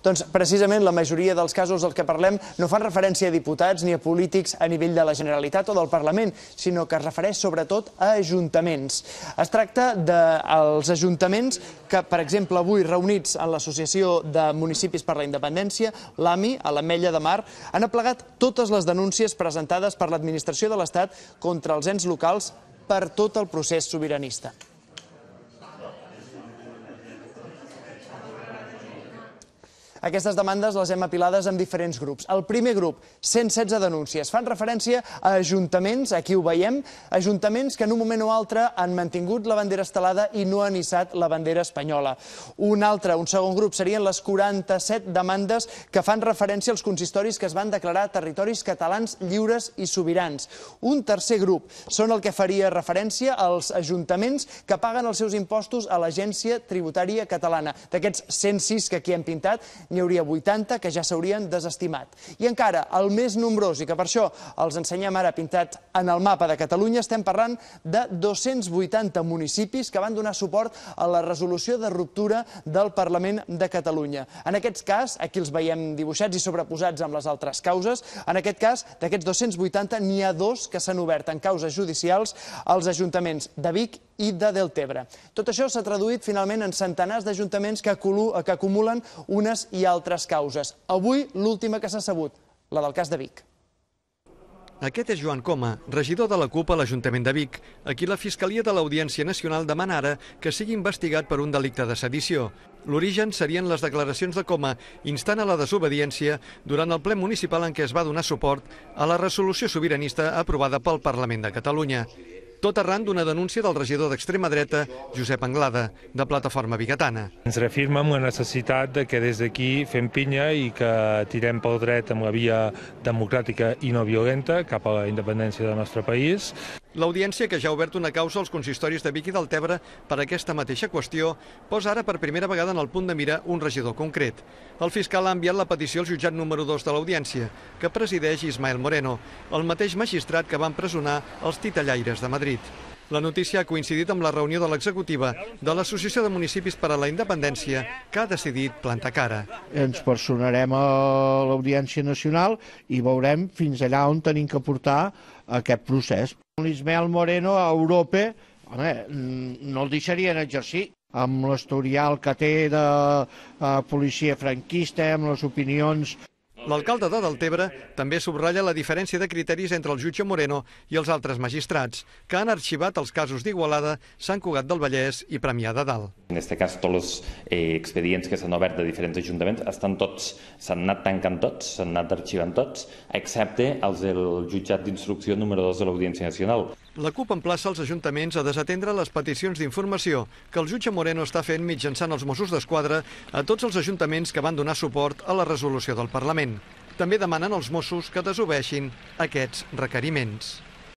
Doncs precisament la majoria dels casos dels que parlem no fan referència a diputats ni a polítics a nivell de la Generalitat o del Parlament, sinó que es refereix sobretot a ajuntaments. Es tracta dels de ajuntaments que, per exemple, avui reunits en l'Associació de Municipis per la Independència, l'AMI, a l'Ametlla de Mar, han aplegat totes les denúncies presentades per l'administració de l'Estat contra els ens locals per tot el procés sobiranista. Aquestes demandes les hem apilades en diferents grups. El primer grup, 116 denúncies, fan referència a ajuntaments, aquí ho veiem, ajuntaments que en un moment o altre han mantingut la bandera estelada i no han hissat la bandera espanyola. Un altre, un segon grup, serien les 47 demandes que fan referència als consistoris que es van declarar territoris catalans lliures i sobirans. Un tercer grup són el que faria referència als ajuntaments que paguen els seus impostos a l'Agència Tributària Catalana. D'aquests 106 que aquí hem pintat, n'hi hauria 80 que ja s'haurien desestimat. I encara, el més nombrós, i que per això els ensenyem ara pintat en el mapa de Catalunya, estem parlant de 280 municipis que van donar suport a la resolució de ruptura del Parlament de Catalunya. En aquest cas, aquí els veiem dibuixats i sobreposats amb les altres causes, en aquest cas, d'aquests 280 n'hi ha dos que s'han obert en causes judicials als ajuntaments de Vic i de Deltebre. Tot això s'ha traduït finalment en centenars d'ajuntaments que, acumulen unes i altres causes. Avui, l'última que s'ha sabut, la del cas de Vic. Aquest és Joan Coma, regidor de la CUP a l'Ajuntament de Vic, a qui la Fiscalia de l'Audiència Nacional demana ara que sigui investigat per un delicte de sedició. L'origen serien les declaracions de Coma instant a la desobediència durant el ple municipal en què es va donar suport a la resolució sobiranista aprovada pel Parlament de Catalunya tot arran d'una denúncia del regidor d'extrema dreta, Josep Anglada, de Plataforma Bigatana. Ens reafirma amb la necessitat de que des d'aquí fem pinya i que tirem pel dret amb la via democràtica i no violenta cap a la independència del nostre país L'audiència que ja ha obert una causa als consistoris de Vic i del Tebre per aquesta mateixa qüestió posa ara per primera vegada en el punt de mira un regidor concret. El fiscal ha enviat la petició al jutjat número 2 de l'audiència, que presideix Ismael Moreno, el mateix magistrat que va empresonar els titallaires de Madrid. La notícia ha coincidit amb la reunió de l'executiva de l'Associació de Municipis per a la Independència, que ha decidit plantar cara. Ens personarem a l'Audiència Nacional i veurem fins allà on tenim que portar aquest procés. L'Ismael Moreno a Europa, home, no el deixarien exercir amb l'historial que té de eh, policia franquista, amb les opinions L'alcalde de Deltebre també subratlla la diferència de criteris entre el jutge Moreno i els altres magistrats, que han arxivat els casos d'Igualada, Sant Cugat del Vallès i Premià de Dalt. En aquest cas, tots els eh, expedients que s'han obert de diferents ajuntaments estan tots, s'han anat tancant tots, s'han anat arxivant tots, excepte els del jutjat d'instrucció número 2 de l'Audiència Nacional. La CUP emplaça els ajuntaments a desatendre les peticions d'informació que el jutge Moreno està fent mitjançant els Mossos d'Esquadra a tots els ajuntaments que van donar suport a la resolució del Parlament. També demanen als Mossos que desobeixin aquests requeriments.